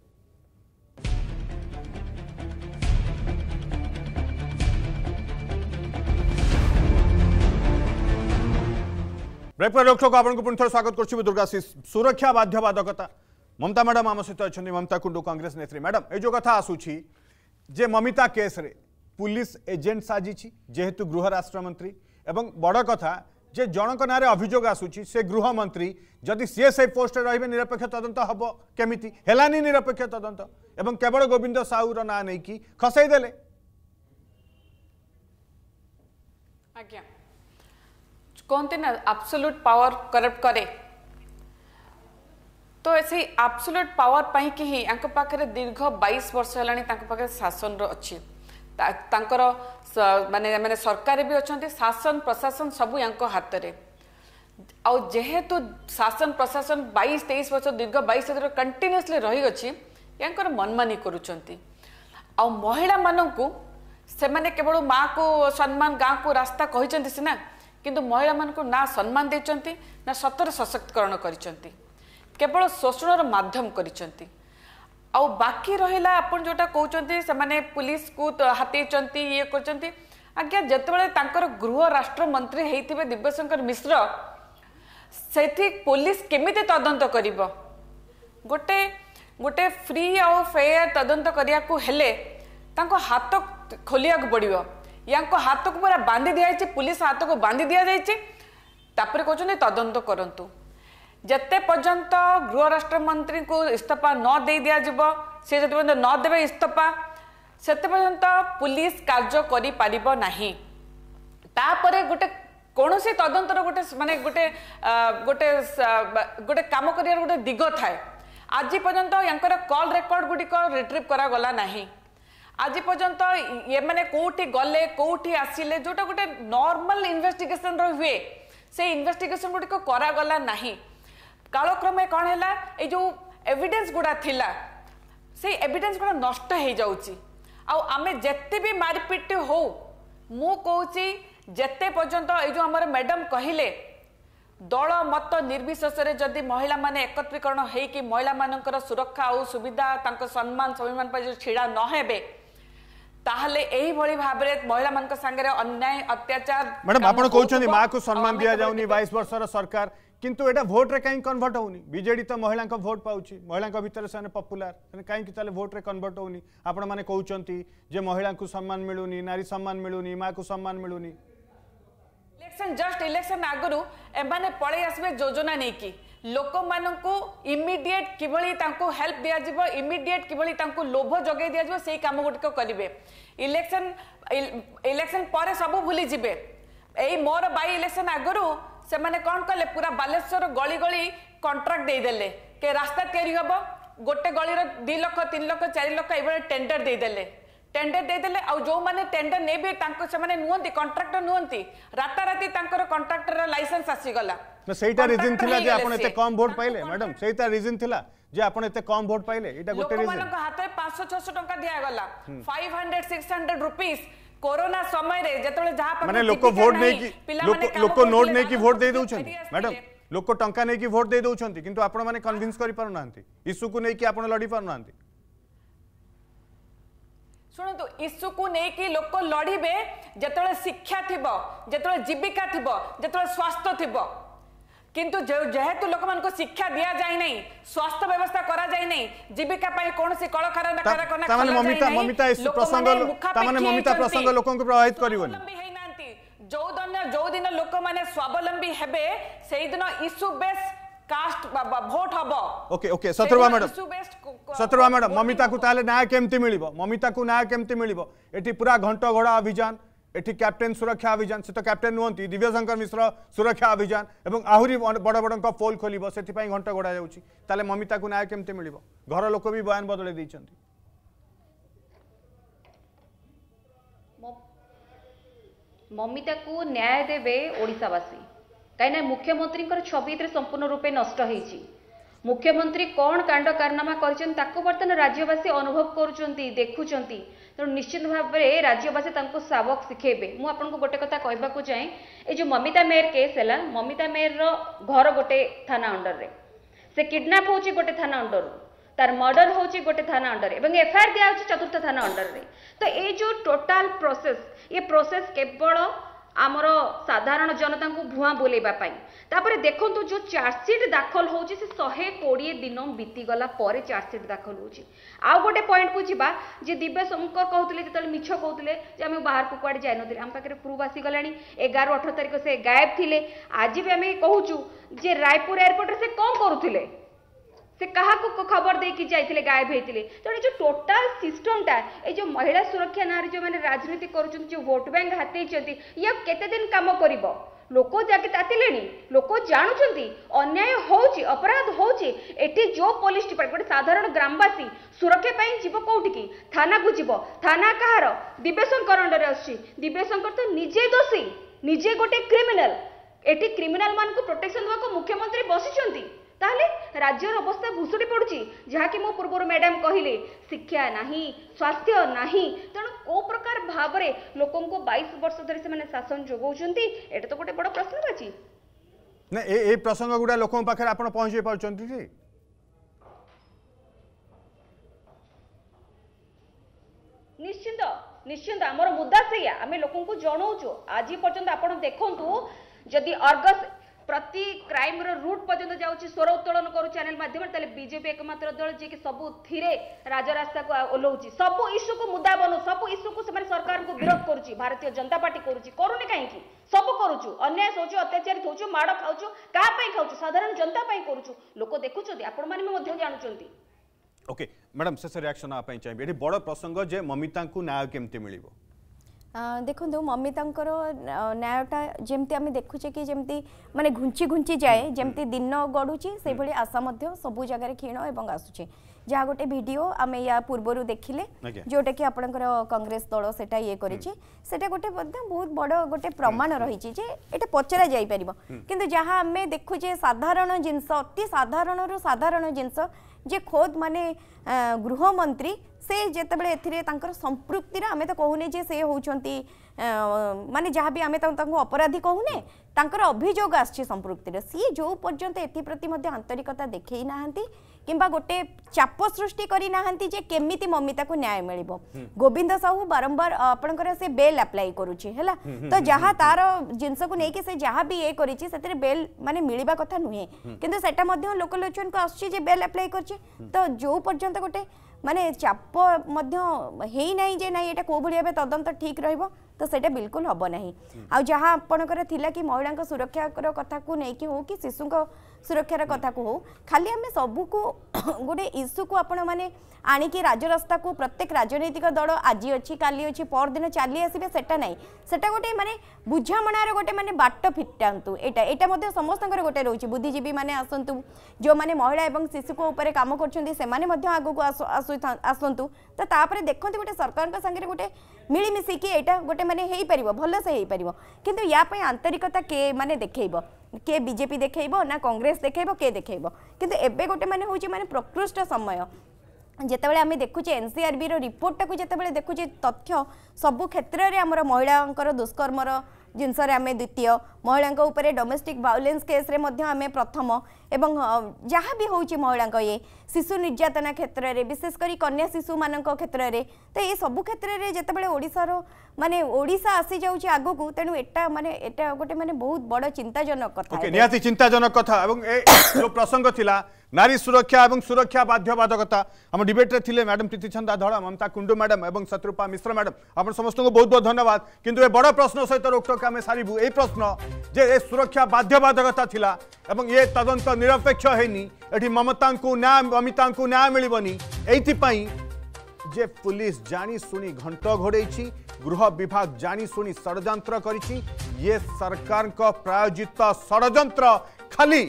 ब्रेक पर रोक आपको पुणि थोड़ा स्वागत करुच्छी दुर्गाशीष सुरक्षा बाध्यवाधकता ममता मैडम आम सहित तो अच्छा ममता कुंडू कांग्रेस नेत्री मैडम ये जो कथ आसूँ ममिता केस्रे पुलिस एजेंट साजिश जेहेतु गृह राष्ट्र मंत्री एवं बड़ कथा जे जनक ना अभोग आसूरी से गृहमंत्री जदि सी से पोस्ट रे निरपेक्ष तदंत हम केमी हलानी निरपेक्ष तदंत केवल गोविंद साहूर ना नहीं कि खसईदे କହନ୍ତି ନା ଆବସୋଲ୍ୟୁଟ୍ ପାୱାର କରପ୍ଟ କରେ ତ ସେଇ ଆବସୋଲ୍ୟୁଟ୍ ପାୱାର ପାଇଁକି ହିଁ ୟାଙ୍କ ପାଖରେ ଦୀର୍ଘ ବାଇଶ ବର୍ଷ ହେଲାଣି ତାଙ୍କ ପାଖରେ ଶାସନର ଅଛି ତାଙ୍କର ମାନେ ମାନେ ସରକାର ବି ଅଛନ୍ତି ଶାସନ ପ୍ରଶାସନ ସବୁ ୟାଙ୍କ ହାତରେ ଆଉ ଯେହେତୁ ଶାସନ ପ୍ରଶାସନ ବାଇଶ ତେଇଶ ବର୍ଷ ଦୀର୍ଘ ବାଇଶ ବର୍ଷ କଣ୍ଟିନ୍ୟୁଅସ୍ଲି ରହିଅଛି ୟାଙ୍କର ମନମାନି କରୁଛନ୍ତି ଆଉ ମହିଳାମାନଙ୍କୁ ସେମାନେ କେବଳ ମାଆକୁ ସମ୍ମାନ ଗାଁକୁ ରାସ୍ତା କହିଛନ୍ତି ସିନା କିନ୍ତୁ ମହିଳାମାନଙ୍କୁ ନା ସମ୍ମାନ ଦେଇଛନ୍ତି ନା ସତରେ ସଶକ୍ତିକରଣ କରିଛନ୍ତି କେବଳ ଶୋଷଣର ମାଧ୍ୟମ କରିଛନ୍ତି ଆଉ ବାକି ରହିଲା ଆପଣ ଯେଉଁଟା କହୁଛନ୍ତି ସେମାନେ ପୁଲିସକୁ ହାତେଇଛନ୍ତି ଇଏ କରିଛନ୍ତି ଆଜ୍ଞା ଯେତେବେଳେ ତାଙ୍କର ଗୃହ ରାଷ୍ଟ୍ରମନ୍ତ୍ରୀ ହେଇଥିବେ ଦିବ୍ୟଶଙ୍କର ମିଶ୍ର ସେଠି ପୋଲିସ କେମିତି ତଦନ୍ତ କରିବ ଗୋଟେ ଗୋଟେ ଫ୍ରି ଆଉ ଫେୟାର ତଦନ୍ତ କରିବାକୁ ହେଲେ ତାଙ୍କ ହାତ ଖୋଲିବାକୁ ପଡ଼ିବ ইয়াঙ্ক হাতকু পুরা বাঁধি দিয়েছে পুলিশ হাতকু বাঁধি দিয়েছে তাপরে কৌন তদন্ত করতু যেতে পর্যন্ত গৃহ রাষ্ট্রমন্ত্রী ইস্তফা নদে দিয়াযিব সে যদি পর্যন্ত নদেবে ইস্তফা সেতে পর্যন্ত পুলিশ কার্য করে পারিব না তাপরে গোটে কোণী তদন্তর গোটে মানে গোটে গোটে গোটে কাম করার গোটে দিগ থাকে আজ পর্যন্ত ইয়াঙ্কর কল রেকর্ড গুড়ি রিট্রিভ করা গলা না আজি পর্যন্ত এমানে ইয়ে কোটি গলে কোটি আসলে যেটা গোটে নর্মাল ইনভেস্টিগেসন হুয়ে সেই ইনভেস্টিগেসন গুড়ি করা গলা না কালক্রমে কণ হল এই যে এভিডেন্স গুড়া লা সেই এভিডেন্স গুড়া নষ্ট হয়ে যাচ্ছি আমি যেতে বি মারপিট হো মু কৌছি যেতে পর্যন্ত এই যে আমার ম্যাডাম কহিলে দল মত নির্বিশেষে যদি মহিলা মানে একত্রীকরণ হয়েকি মহিলা মানকর সুরক্ষা আউ সুবিধা তাঙ্ক সম্মান স্বামীমান পাই যদি ছিড়া নহেবে তাহলে এইভাবে ভাবে মহিলা মান সাংরে অন্যায় অত্যাচার ম্যাডাম আপনার কৌন মা কু সম্মান দিয়া যাওনি বাইশ বর্ষর সরকার কিন্তু এটা ভোটরে কাই কনভর্ট হোনি বিজেডি তো মহিলা ভোট পাচ্ছি মহিলা ভিতরে সে পপুলার কাই তাহলে ভোটরে কনভর্ট হোনি আপন মানে কৌন যে মহিলা সম্মান মিলুনি নারী সম্মান মিলুনি মা কু সম্মান মিলুনি ইলেকশন জস্ট ইলেকশন আগর এমানে পড়াই আসবে যোজনা নেই ଲୋକମାନଙ୍କୁ ଇମିଡିଏଟ୍ କିଭଳି ତାଙ୍କୁ ହେଲ୍ପ ଦିଆଯିବ ଇମିଡିଏଟ୍ କିଭଳି ତାଙ୍କୁ ଲୋଭ ଯୋଗାଇ ଦିଆଯିବ ସେଇ କାମ ଗୁଡ଼ିକ କରିବେ ଇଲେକ୍ସନ ଇଲେକ୍ସନ ପରେ ସବୁ ଭୁଲିଯିବେ ଏଇ ମୋର ବାଇ ଇଲେକ୍ସନ ଆଗରୁ ସେମାନେ କ'ଣ କଲେ ପୁରା ବାଲେଶ୍ୱର ଗଳି ଗଳି କଣ୍ଟ୍ରାକ୍ଟ ଦେଇଦେଲେ କେ ରାସ୍ତା ତିଆରି ହେବ ଗୋଟେ ଗଳିର ଦୁଇ ଲକ୍ଷ ତିନି ଲକ୍ଷ ଚାରି ଲକ୍ଷ ଏଇଭଳି ଟେଣ୍ଡର ଦେଇଦେଲେ ଟେଣ୍ଡର ଦେଇଦେଲେ ଆଉ ଯେଉଁମାନେ ଟେଣ୍ଡର ନେବେ ତାଙ୍କୁ ସେମାନେ ନୁହନ୍ତି କଣ୍ଟ୍ରାକ୍ଟର ନୁହନ୍ତି ରାତାରାତି ତାଙ୍କର କଣ୍ଟ୍ରାକ୍ଟରର ଲାଇସେନ୍ସ ଆସିଗଲା না সেইটা রিজন থিলা যে আপন এতে কম ভোট পাইলে ম্যাডাম সেইটা রিজন থিলা যে আপন এতে কম ভোট পাইলে এটা গোটে রিজন লোকমানক হাতে 500 600 টাকা দিয়া গলা 500 600 রুপিস कोरोना समय रे जेतबेले जहा पर माने लोक भोट नै कि लोक लोक नोट नै कि भोट दे दउछन मैडम लोक टंका नै कि भोट दे दउछन किंतु आपण माने कन्विंस करि पारु नांती इशू को नै कि आपण लड़ी पारु नांती ଶୁଣନ୍ତୁ ଇସ୍ୟୁକୁ ନେଇକି ଲୋକ ଲଢ଼ିବେ ଯେତେବେଳେ ଶିକ୍ଷା ଥିବ ଯେତେବେଳେ ଜୀବିକା ଥିବ ଯେତେବେଳେ ସ୍ୱାସ୍ଥ୍ୟ ଥିବ কিন্তু যেহতে লোকমানকো শিক্ষা দিয়া যাই নাই স্বাস্থ্য ব্যবস্থা করা যাই নাই জীবিকা পায় কোনসি কলখারণ করা করা না থাকে থাকে মমিতা মমিতা ইস্যু প্রসঙ্গ থাকে মমিতা প্রসঙ্গ লোকক প্রভাবিত করিব না যেও দন যেও দিন লোক মানে স্বাবলম্বী হেবে সেই দিন ইস্যু বেস কাস্ট বা ভোট হব okay okay Satarupa madam issue base Satarupa madam Mamita কো না কেমতে মিলিব মমিতা কো না কেমতে মিলিব এটি পুরা ঘন্টা ঘড়া অভিযান এটি ক্যাপ্টেন সুরক্ষা অভিযান সে তো ক্যাপ্টেন নুহতি দিব্যশঙ্কর মিশ্র সুরক্ষা অভিযান এবং আহরি বড় বড় পোল খোলব সেপাই ঘণ্ট গড়া যাচ্ছে তাহলে মমিতাকে ন্যায় কেমতি মিলব ঘর লোক বি বয়ান বদলাই দিয়েছেন মমিতাকে ন্যায় দেবে ওড়শাবাসী কিনা মুখ্যমন্ত্রীঙ্কর ছবি এতে সম্পূর্ণ রূপে নষ্ট হয়েছে মুখ্যমন্ত্রী কোণ কাণ্ড কারনামা করছেন তাকে বর্তমান রাজ্যবাসী অনুভব করছেন দেখুছেন ତେଣୁ ନିଶ୍ଚିତ ଭାବରେ ରାଜ୍ୟବାସୀ ତାଙ୍କୁ ସାବକ ଶିଖେଇବେ ମୁଁ ଆପଣଙ୍କୁ ଗୋଟେ କଥା କହିବାକୁ ଚାହେଁ ଏ ଯେଉଁ ମମିତା ମେୟର କେସ୍ ହେଲା ମମିତା ମେୟରର ଘର ଗୋଟେ ଥାନା ଅଣ୍ଡରରେ ସେ କିଡ୍ନାପ୍ ହେଉଛି ଗୋଟେ ଥାନା ଅଣ୍ଡରରୁ তার মর্ডর হচ্ছে গোটে থানা অন্ডরে এবং এফআইআর দিয়া হচ্ছে চতুর্থ থানা অন্ডরে তো এই যে টোটাল প্রোসেস এ প্রোসেস কেবল ଆମର ସାଧାରଣ ଜନତାଙ୍କୁ ଭୁଆଁ ବୋଲେଇବା ପାଇଁ ତାପରେ ଦେଖନ୍ତୁ ଯେଉଁ ଚାର୍ଜସିଟ୍ ଦାଖଲ ହେଉଛି ସେ ଶହେ କୋଡ଼ିଏ ଦିନ ବିତିଗଲା ପରେ ଚାର୍ଜସିଟ୍ ଦାଖଲ ହେଉଛି ଆଉ ଗୋଟେ ପଏଣ୍ଟକୁ ଯିବା ଯେ ଦିବ୍ୟ ଶଙ୍କର କହୁଥିଲେ ଯେତେବେଳେ ମିଛ କହୁଥିଲେ ଯେ ଆମେ ବାହାରକୁ କୁଆଡ଼େ ଯାଇନଥିଲେ ଆମ ପାଖରେ ପ୍ରୁଫ୍ ଆସିଗଲାଣି ଏଗାର ଅଠର ତାରିଖ ସେ ଗାୟବ ଥିଲେ ଆଜି ବି ଆମେ କହୁଛୁ ଯେ ରାୟପୁର ଏୟାରପୋର୍ଟରେ ସେ କ'ଣ କରୁଥିଲେ সে কাহাকু খবর দিয়ে যাই গায়েব হয়েছে তেমন যে টোটাল সিষ্টমটা এই যে মহিলা সুরক্ষা নাঁরে যে রাজনীতি করছেন যে ভোট ব্যাঙ্ক হাতেইছেন ইয়ে কেতদিন কাম করব লোক যাকে তাতিলে লোক জাণুচার অন্যায় হচ্ছে অপরাধ হচ্ছে এটি যে পুলিশ ডিপার্টমেন্ট গোটে সাধারণ গ্রামবাসী সুরক্ষা পাই যাব কোটিকি থানাকু যাব থানা কাহার দিবেশঙ্কর অন্ডরে আসছে দিবেশঙ্কর তো নিজে দোষী নিজে গোটে ক্রিমিনাল এটি ক্রিমিনাল মানুষ প্রোটেকশন দেওয়া মুখ্যমন্ত্রী বসিছেন তাহলে রাজ্যর অবস্থা ভুষুড়ি পড়ুଛି ଯାହାକି ମୁଁ ପୂର୍ବରୁ ମ୍ୟାଡ଼ାମ୍ କହିଲେ ଶିକ୍ଷା ନାହିଁ ସ୍ୱାସ୍ଥ୍ୟ ନାହିଁ ତେଣୁ କେଉଁ ପ୍ରକାର ଭାବରେ ଲୋକଙ୍କୁ ବାଇଶ ବର୍ଷ ଧରି ସେମାନେ ଶାସନ ଯୋଗାଉଛନ୍ତି ଏଇଟା ତ ଗୋଟେ ବଡ଼ ପ୍ରଶ୍ନବାଚୀ ନା ଏ ପ୍ରସଙ୍ଗ ଗୁଡ଼ା ଲୋକଙ୍କ ପାଖରେ ଆପଣ ପହଞ୍ଚାଇ ପାରୁଛନ୍ତି କି ନିଶ୍ଚିନ୍ତ ନିଶ୍ଚିନ୍ତ ଆମର ମୁଦ୍ଦା ସେଇଆ ଆମେ ଲୋକଙ୍କୁ ଜଣାଉଛୁ ଆଜି ପର୍ଯ୍ୟନ୍ତ ଆପଣ ଦେଖନ୍ତୁ ଯଦି ଅର୍ଗସ୍ প্রতি ক্রাইমর রুট পর্যন্ত যাচ্ছি স্বর উত্তোলন করু চ্যানেল মাধ্যমে তাহলে বিজেপি একমাত্র দল যে সবুথিরে রাজরাস্তাকে ওলাউছি সবু ইস্যুকু মুদা বনু সবু ইস্যুকু সে সরকারকে বিরোধ করুছি ভারতীয় জনতা পার্টি করুছি করুনি কাইকি সবু করুছু অন্যায় হচ্ছে অত্যাচারিত হচ্ছে মাড় খাওছু কাহাপাই খাওছু সাধারণ জনতা পাই করুছু লোক দেখুছেন আপনার মধ্যে জানুচ্ছেন ওকে ম্যাডাম শেষ রিয়াকশন আপনার চাইবে এটি বড় প্রসঙ্গ যে মমিতা ন্যায় কেমতি মিলবে ଦେଖନ୍ତୁ ମମି ତାଙ୍କର ନ୍ୟାୟଟା ଯେମିତି ଆମେ ଦେଖୁଛେ କି ଯେମିତି ମାନେ ଘୁଞ୍ଚି ଘୁଞ୍ଚି ଯାଏ ଯେମିତି ଦିନ ଗଡ଼ୁଛି ସେଇଭଳି ଆଶା ମଧ୍ୟ ସବୁ ଜାଗାରେ କ୍ଷୀଣ ଏବଂ ଆସୁଛି ଯାହା ଗୋଟେ ଭିଡ଼ିଓ ଆମେ ୟା ପୂର୍ବରୁ ଦେଖିଲେ ଯେଉଁଟାକି ଆପଣଙ୍କର କଂଗ୍ରେସ ଦଳ ସେଟା ଇଏ କରିଛି ସେଟା ଗୋଟେ ମଧ୍ୟ ବହୁତ ବଡ଼ ଗୋଟେ ପ୍ରମାଣ ରହିଛି ଯେ ଏଇଟା ପଚରା ଯାଇପାରିବ କିନ୍ତୁ ଯାହା ଆମେ ଦେଖୁଛେ ସାଧାରଣ ଜିନିଷ ଅତି ସାଧାରଣରୁ ସାଧାରଣ ଜିନିଷ ଯେ ଖୋଦ୍ ମାନେ ଗୃହମନ୍ତ୍ରୀ से जितेबले संप्रतिर आम तो कहूने जे से हूँ माने जहाँ भी आम तो अपराधी कहूने तर अभोग आपृक्तिर सी जो पर्यटन एथप्रति आंतरिकता देखे ना कि गोटे चाप सृष्टि करना जे केमी ममिता को न्याय मिल हम्म। गोविंद साहू बारंबार आपंकर बेल आप्लाय करुला हम्म, हम्म, तो जहाँ तार जिनस को लेकिन से जहाँ भी ये कर बेल मानते मिलवा कथ नुहे कि लोकलोचन को आस बेल आप्लाय कर तो जो पर्यटन गोटे ମାନେ ଚାପ ମଧ୍ୟ ହେଇନାହିଁ ଯେ ନାହିଁ ଏଇଟା କେଉଁ ଭଳି ଭାବେ ତଦନ୍ତ ଠିକ୍ ରହିବ ତ ସେଇଟା ବିଲକୁଲ ହେବ ନାହିଁ ଆଉ ଯାହା ଆପଣଙ୍କର ଥିଲା କି ମହିଳାଙ୍କ ସୁରକ୍ଷାର କଥାକୁ ନେଇକି ହେଉ କି ଶିଶୁଙ୍କ ସୁରକ୍ଷାର କଥାକୁ ହଉ ଖାଲି ଆମେ ସବୁକୁ ଗୋଟେ ଇସ୍ୟୁକୁ ଆପଣମାନେ ଆଣିକି ରାଜରାସ୍ତାକୁ ପ୍ରତ୍ୟେକ ରାଜନୈତିକ ଦଳ ଆଜି ଅଛି କାଲି ଅଛି ପରଦିନ ଚାଲି ଆସିବେ ସେଟା ନାହିଁ ସେଟା ଗୋଟେ ମାନେ ବୁଝାମଣାର ଗୋଟେ ମାନେ ବାଟ ଫିଟାନ୍ତୁ ଏଇଟା ଏଇଟା ମଧ୍ୟ ସମସ୍ତଙ୍କର ଗୋଟେ ରହୁଛି ବୁଦ୍ଧିଜୀବୀମାନେ ଆସନ୍ତୁ ଯେଉଁମାନେ ମହିଳା ଏବଂ ଶିଶୁଙ୍କ ଉପରେ କାମ କରୁଛନ୍ତି ସେମାନେ ମଧ୍ୟ ଆଗକୁ ଆସନ୍ତୁ ତ ତାପରେ ଦେଖନ୍ତୁ ଗୋଟେ ସରକାରଙ୍କ ସାଙ୍ଗରେ ଗୋଟେ ମିଳିମିଶିକି ଏଇଟା ଗୋଟେ ମାନେ ହେଇପାରିବ ଭଲସେ ହେଇପାରିବ କିନ୍ତୁ ୟା ପାଇଁ ଆନ୍ତରିକତା କେ ମାନେ ଦେଖେଇବ କିଏ ବିଜେପି ଦେଖାଇବ ନା କଂଗ୍ରେସ ଦେଖାଇବ କିଏ ଦେଖାଇବ କିନ୍ତୁ ଏବେ ଗୋଟେ ମାନେ ହେଉଛି ମାନେ ପ୍ରକୃଷ୍ଟ ସମୟ ଯେତେବେଳେ ଆମେ ଦେଖୁଛେ ଏନ୍ସିଆର୍ବିର ରିପୋର୍ଟଟାକୁ ଯେତେବେଳେ ଦେଖୁଛେ ତଥ୍ୟ ସବୁ କ୍ଷେତ୍ରରେ ଆମର ମହିଳାଙ୍କର ଦୁଷ୍କର୍ମର ଜିନିଷରେ ଆମେ ଦ୍ୱିତୀୟ মহিলাক উপরে ডমেসটিক ভায়োলেন্স কেস রে মধ্যে আমি প্রথম এবং যাহা বি হয় চি মহিলাক এই শিশু নির্জাতনা ক্ষেত্র রে বিশেষ করি কন্যা শিশু মানক ক্ষেত্র রে তো এই সব ক্ষেত্র রে জেতেবেলে ওড়িশা রো মানে ওড়িশা আসি যাও চি আগো কো তেনু এটা মানে এটা গটে মানে বহুত বড় চিন্তাজনক কথা ওকে নিয়াতে চিন্তাজনক কথা এবং এই যে প্রসঙ্গ থিলা নারী সুরক্ষা এবং সুরক্ষা বাদ্যবাদকতা আমা ডিবেট থিলে ম্যাডামwidetilde Chandadharam অমতা কুন্ডু ম্যাডাম এবং শত্রুপা মিশ্র ম্যাডাম আপন সমস্ত কো বহুত বহ ধন্যবাদ কিন্তু এই বড় প্রশ্ন সৈতর ওক্ত কে আমি সারিবু এই প্রশ্ন যে এ সুরক্ষা বাধ্যবাধকতা লা এবং এ তদন্ত নিরপেক্ষ হয়নি এটি মমতা ন্যায় অমিতা ন্যায় মিলবনি এইপাই যে পুলিশ জাশুনি ঘণ্ট ঘোড়াইছি গৃহ বিভাগ জাশুনি ষড়যন্ত্র করেছি ইয়ে সরকার প্রায়োজিত ষড়যন্ত্র খালি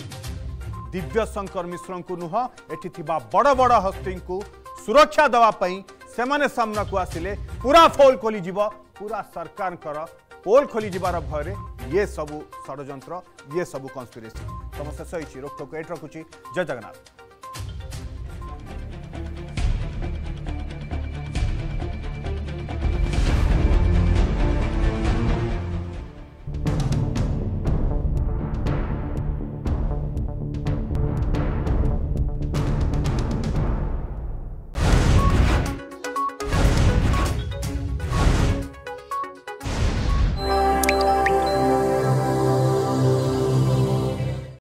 ଦିବ୍ୟଶଙ୍କର ମିଶ୍ରଙ୍କୁ ନୁହଁ ଏଠି ଥିବା ବଡ଼ ବଡ଼ ହସ୍ତୀଙ୍କୁ ସୁରକ୍ଷା ଦେବା ପାଇଁ ସେମାନେ ସାମ୍ନାକୁ ଆସିଲେ ପୁରା ଫୋଲ୍ ଖୋଲିଯିବ ପୁରା ସରକାରଙ୍କର ପୋଲ୍ ଖୋଲିଯିବାର ଭୟରେ ये सब षड़ ये सब कन्स्पिरेसी तुम शेष होती टोक एट रखुची जय जगन्नाथ